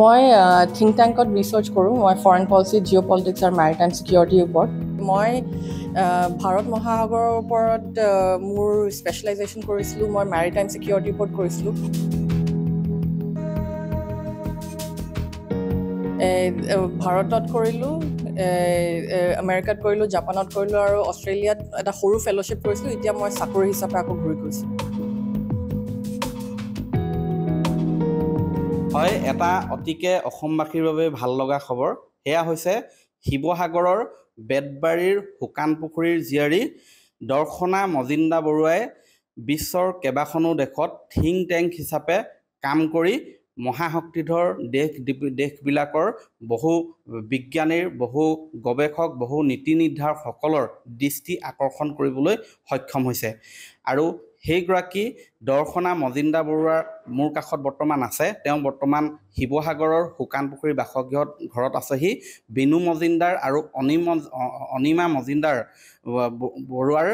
মই think টেংকত research কৰোঁ মই ফৰেন পলিচি জিঅ' পলিটিক্স আৰু মেৰিটাইম ছিকিউৰিটিৰ ওপৰত মই ভাৰত মহাসাগৰৰ ওপৰত মোৰ স্পেচিয়েলাইজেশ্যন কৰিছিলোঁ মই মেৰিটাইম ছিকিউৰিটিৰ ওপৰত কৰিছিলোঁ ভাৰতত কৰিলোঁ আমেৰিকাত কৰিলোঁ জাপানত কৰিলোঁ আৰু অষ্ট্ৰেলিয়াত এটা সৰু ফেল'শ্বিপ কৰিছিলোঁ এতিয়া মই চাকৰি হিচাপে আকৌ ঘূৰি গৈছোঁ হয় এটা অতিকে অসমবাসীৰ বাবে ভাল লগা খবৰ সেয়া হৈছে শিৱসাগৰৰ বেতবাৰীৰ শুকান পুখুৰীৰ জীয়াৰী দৰ্শনা মজিন্দা বৰুৱাই বিশ্বৰ কেইবাখনো দেশত থিং টেংক হিচাপে কাম কৰি মহাশক্তিধৰ দেশ দেশবিলাকৰ বহু বিজ্ঞানীৰ বহু গৱেষক বহু নীতি নিৰ্ধাৰকসকলৰ দৃষ্টি আকৰ্ষণ কৰিবলৈ সক্ষম হৈছে আৰু সেইগৰাকী দৰ্শনা মজিন্দা বৰুৱাৰ মোৰ কাষত বৰ্তমান আছে তেওঁ বৰ্তমান শিৱসাগৰৰ শুকান পুখুৰী বাসগৃহত ঘৰত আছেহি বিনু মজিন্দাৰ আৰু অনিম অনিমা মজিন্দাৰ বৰুৱাৰ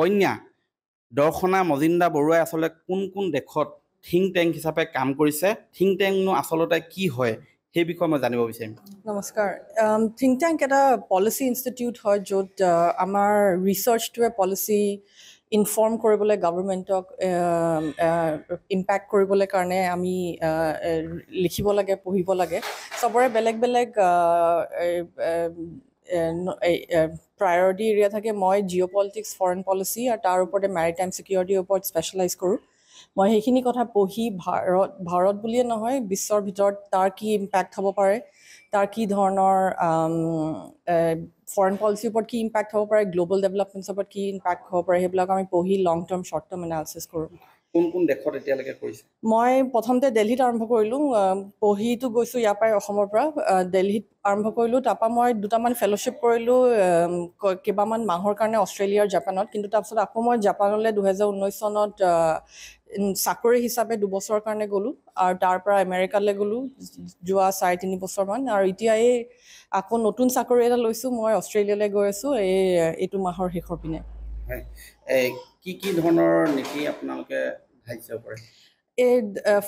কন্যা দৰ্শনা মজিন্দা বৰুৱাই আচলতে কোন কোন দেশত থিংক টেংক হিচাপে কাম কৰিছে থিংক টেংকনো আচলতে কি হয় সেই বিষয়ে মই জানিব বিচাৰিম নমস্কাৰ থিংক টেংক এটা পলিচি ইনষ্টিটিউট হয় য'ত আমাৰ ৰিচাৰ্চটোৱে পলিচি ইনফৰ্ম কৰিবলৈ গভৰ্ণমেণ্টক ইম্পেক্ট কৰিবলৈ কাৰণে আমি লিখিব লাগে পঢ়িব লাগে চবৰে বেলেগ বেলেগ প্ৰায়ৰিটি এৰিয়া থাকে মই জিঅ' পলিটিক্স ফৰেন পলিচি আৰু তাৰ ওপৰতে মেৰিটাইম ছিকিউৰিটিৰ ওপৰত স্পেচিয়েলাইজ কৰোঁ মই সেইখিনি কথা পঢ়ি ভাৰত ভাৰত বুলিয়ে নহয় বিশ্বৰ ভিতৰত তাৰ কি ইম্পেক্ট হ'ব পাৰে তাৰ কি ধৰণৰ ফৰেন পলিচিৰ ওপৰত কি ইম্পেক্ট হ'ব পাৰে গ্ল'বেল ডেভেলপমেণ্টছৰ ওপৰত কি ইম্পেক্ট হ'ব পাৰে সেইবিলাক আমি পঢ়ি long term short term analysis কৰোঁ কোন কোন দেশত এতিয়ালৈকে কৰিছে মই প্ৰথমতে দেলহিত আৰম্ভ কৰিলোঁ পঢ়িটো গৈছোঁ ইয়াৰ পৰাই অসমৰ পৰা দেলহিত আৰম্ভ কৰিলোঁ তাৰপৰা মই দুটামান ফেল'শ্বিপ কৰিলোঁ কেইবামান মাহৰ কাৰণে অষ্ট্ৰেলিয়াৰ জাপানত কিন্তু তাৰপিছত আকৌ মই জাপানলৈ দুহেজাৰ ঊনৈছ চনত চাকৰি হিচাপে দুবছৰৰ কাৰণে গ'লোঁ আৰু তাৰ পৰা আমেৰিকালৈ গ'লোঁ যোৱা চাৰে তিনি বছৰমান আৰু এতিয়া এই আকৌ নতুন চাকৰি এটা লৈছোঁ মই অষ্ট্ৰেলিয়ালৈ গৈ আছোঁ এই এইটো মাহৰ শেষৰ পিনে কি কি ধৰণৰ নীতি আপোনালোকে ধাৰ্য কৰে এই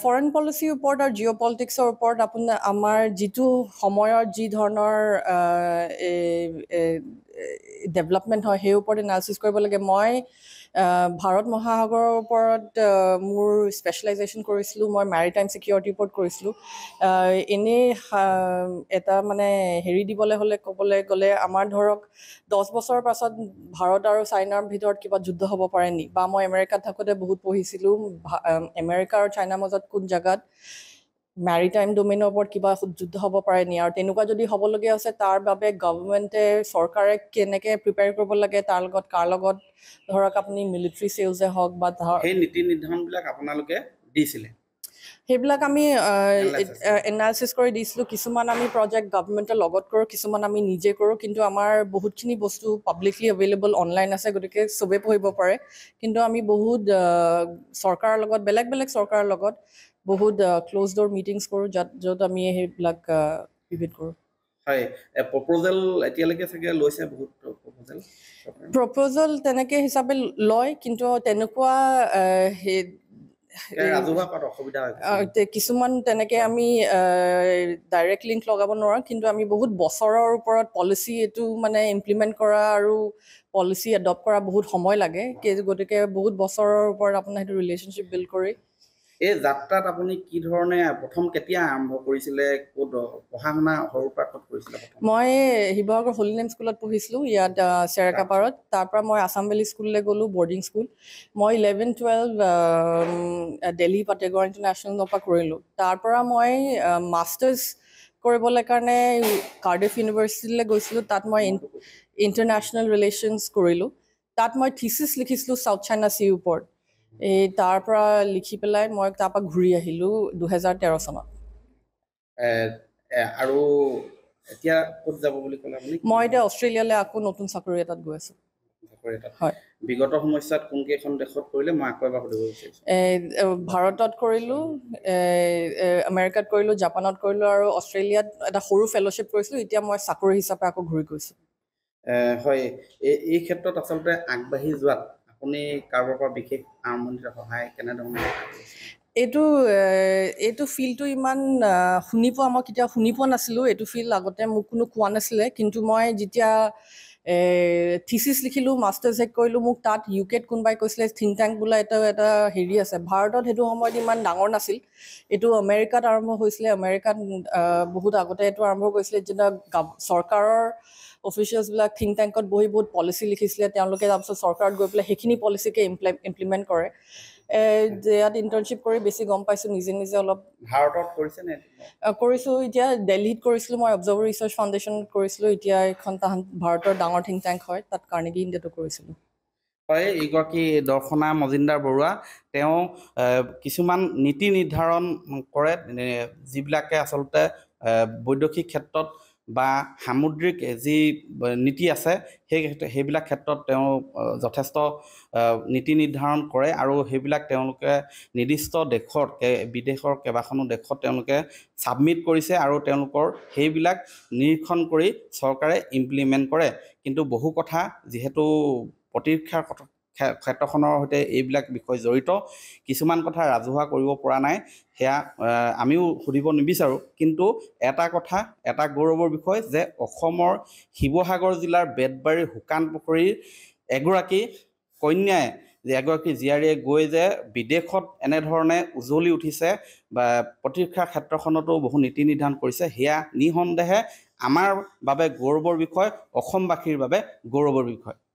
ফৰেন পলিচিৰ ওপৰত আৰু জিঅ' পলিটিক্সৰ ওপৰত আপোনাৰ আমাৰ যিটো সময়ত যি ধৰণৰ ডেভেলপমেণ্ট হয় সেই ওপৰত এনালিচিছ কৰিব লাগে মই ভাৰত মহাসাগৰৰ ওপৰত মোৰ স্পেচিয়েলাইজেশ্যন কৰিছিলোঁ মই মেৰিটাইম ছিকিউৰিটিৰ ওপৰত কৰিছিলোঁ এনেই এটা মানে হেৰি দিবলৈ হ'লে ক'বলৈ গ'লে আমাৰ ধৰক দহ বছৰৰ পাছত ভাৰত আৰু চাইনাৰ ভিতৰত কিবা যুদ্ধ হ'ব পাৰে নি বা মই আমেৰিকাত থাকোঁতে বহুত পঢ়িছিলোঁ আমেৰিকা আৰু চাইনাৰ মাজত কোন জেগাত মেৰিটাইম ডোমেইনৰ ওপৰত কিবা যুদ্ধ হ'ব পাৰে নেকি আৰু তেনেকুৱা যদি হ'বলগীয়া আছে তাৰ বাবে গভমেণ্টে চৰকাৰে কেনেকৈ প্ৰিপেয়াৰ কৰিব লাগে তাৰ লগত কাৰ লগত ধৰক আপুনি মিলিটাৰী চেলছে হওক বা সেই নীতি নিৰ্ধাৰণবিলাক আপোনালোকে দিছিলে সেইবিলাক আমি এনালাইচিছ কৰি দিছিলোঁ কিছুমান আমি প্ৰজেক্ট গভমেণ্টৰ লগত কৰোঁ কিছুমান আমি নিজে কৰোঁ কিন্তু আমাৰ বহুতখিনি বস্তু পাব্লিকলি এভেইলেবল অনলাইন আছে গতিকে চবেই পঢ়িব পাৰে কিন্তু আমি বহুত চৰকাৰৰ লগত বেলেগ বেলেগ চৰকাৰৰ লগত বহুত ক্লজ ডোৰ মিটিংস কৰোঁ যাত য'ত আমি সেইবিলাক ভিভিট কৰোঁ প্ৰপ'জেল তেনেকৈ হিচাপে লয় কিন্তু তেনেকুৱা কিছুমান তেনেকৈ আমি ডাইৰেক্ট লিংক লগাব নোৱাৰোঁ কিন্তু আমি বহুত বছৰৰ ওপৰত পলিচি এইটো মানে ইমপ্লিমেণ্ট কৰা আৰু পলিচি এডপ্ট কৰা বহুত সময় লাগে গতিকে বহুত বছৰৰ ওপৰত আপোনাৰ সেইটো ৰিলেশ্যনশ্বিপ বিল্ড কৰি এই যাত্ৰাত আপুনি কি ধৰণে প্ৰথম কেতিয়া আৰম্ভ কৰিছিলে ক'ত পঢ়া শুনা সৰুৰ পৰা ক'ত কৰিছিলে মই শিৱসাগৰ হলি নেম স্কুলত পঢ়িছিলোঁ ইয়াত চেৰেকাপাৰত পৰা মই আছাম ভেলী স্কুললৈ গ'লোঁ বৰ্ডিং স্কুল মই ইলেভেন টুৱেলভ দেলহি পাটেগৰ ইণ্টাৰনেশ্যনেলৰ পৰা কৰিলোঁ তাৰ পৰা মই মাষ্টাৰ্ছ কৰিবলৈ কাৰণে কাৰ্ডিফ ইউনিভাৰ্চিটিলৈ গৈছিলোঁ তাত মই ইণ্টাৰনেশ্যনেল ৰিলেশ্যনছ কৰিলোঁ তাত মই থিচিছ লিখিছিলোঁ চাউথ চাইনা চিৰ ওপৰত এই তাৰ পৰা লিখি পেলাই মই তাৰ পৰা ঘূৰি আহিলোঁ দুহেজাৰ তেৰ চনত আৰু মই এতিয়া অষ্ট্ৰেলিয়ালৈ আকৌ নতুন চাকৰি এটাত গৈ আছোঁ ভাৰতত কৰিলোঁ আমেৰিকাত কৰিলোঁ জাপানত কৰিলোঁ আৰু অষ্ট্ৰেলিয়াত এটা সৰু ফেলোশ্বিপ কৰিছিলোঁ এতিয়া মই চাকৰি হিচাপে আকৌ ঘূৰি গৈছোঁ হয় এই ক্ষেত্ৰত আচলতে আগবাঢ়ি যোৱাত আপুনি কাৰোবাৰ পৰা বিশেষ আৰম্ভণিৰ সহায় কেনেধৰণে এইটো এইটো ফিল্ডটো ইমান শুনি পোৱা মই কেতিয়াও শুনি পোৱা নাছিলোঁ এইটো ফিল্ড আগতে মোক কোনো কোৱা নাছিলে কিন্তু মই যেতিয়া থিচিছ লিখিলোঁ মাষ্টাৰ চেক কৰিলোঁ মোক তাত ইউ কেত কোনোবাই কৈছিলে থিংক টেংক বোলা এটা এটা হেৰি আছে ভাৰতত সেইটো সময়ত ইমান ডাঙৰ নাছিল এইটো আমেৰিকাত আৰম্ভ হৈছিলে আমেৰিকাত বহুত আগতে এইটো আৰম্ভ কৰিছিলে যেতিয়া চৰকাৰৰ অফিচিয়েলছবিলাক থিংক টেংকত বহি বহুত পলিচি লিখিছিলে তেওঁলোকে তাৰপিছত চৰকাৰত গৈ পেলাই সেইখিনি পলিচিকে ইমপ্লিমেণ্ট কৰে ইয়াত ইণ্টাৰ্ণশ্বিপ কৰি বেছি গম পাইছোঁ নিজে নিজে অলপ ভাৰতত কৰিছেনে কৰিছোঁ এতিয়া দেলহিত কৰিছিলোঁ মই অবজাৰ্ভাৰ ৰিচাৰ্চ ফাউণ্ডেশ্যনত কৰিছিলোঁ এতিয়া এইখন তাহাঁত ভাৰতৰ ডাঙৰ থিংক টেংক হয় তাত কি ইণ্ডিয়াতো কৰিছিলোঁ হয় এইগৰাকী দৰ্শনা মজিন্দাৰ বৰুৱা তেওঁ কিছুমান নীতি নিৰ্ধাৰণ কৰে যিবিলাকে আচলতে বৈদেশিক ক্ষেত্ৰত বা সামুদ্ৰিক যি নীতি আছে সেই সেইবিলাক ক্ষেত্ৰত তেওঁ যথেষ্ট নীতি নিৰ্ধাৰণ কৰে আৰু সেইবিলাক তেওঁলোকে নিৰ্দিষ্ট দেশত বিদেশৰ কেইবাখনো দেশত তেওঁলোকে ছাবমিট কৰিছে আৰু তেওঁলোকৰ সেইবিলাক নিৰীক্ষণ কৰি চৰকাৰে ইমপ্লিমেণ্ট কৰে কিন্তু বহু কথা যিহেতু প্ৰতিৰক্ষাৰ কথা ক্ষেত্ৰখনৰ সৈতে এইবিলাক বিষয় জড়িত কিছুমান কথা ৰাজহুৱা কৰিব পৰা নাই সেয়া আমিও সুধিব নিবিচাৰোঁ কিন্তু এটা কথা এটা গৌৰৱৰ বিষয় যে অসমৰ শিৱসাগৰ জিলাৰ বেতবাৰী শুকান পুখুৰীৰ এগৰাকী কন্যাই যে এগৰাকী জীয়াৰীয়ে গৈ যে বিদেশত এনেধৰণে উজ্বলি উঠিছে বা প্ৰতিৰক্ষা ক্ষেত্ৰখনতো বহু নীতি নিৰ্ধাৰণ কৰিছে সেয়া নিঃসন্দেহে আমাৰ বাবে গৌৰৱৰ বিষয় অসমবাসীৰ বাবে গৌৰৱৰ বিষয়